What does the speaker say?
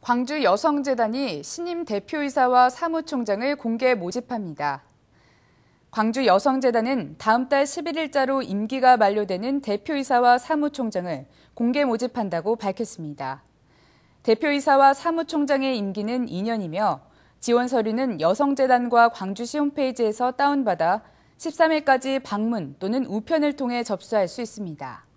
광주 여성재단이 신임 대표이사와 사무총장을 공개 모집합니다. 광주 여성재단은 다음 달 11일자로 임기가 만료되는 대표이사와 사무총장을 공개 모집한다고 밝혔습니다. 대표이사와 사무총장의 임기는 2년이며 지원 서류는 여성재단과 광주시 홈페이지에서 다운받아 13일까지 방문 또는 우편을 통해 접수할 수 있습니다.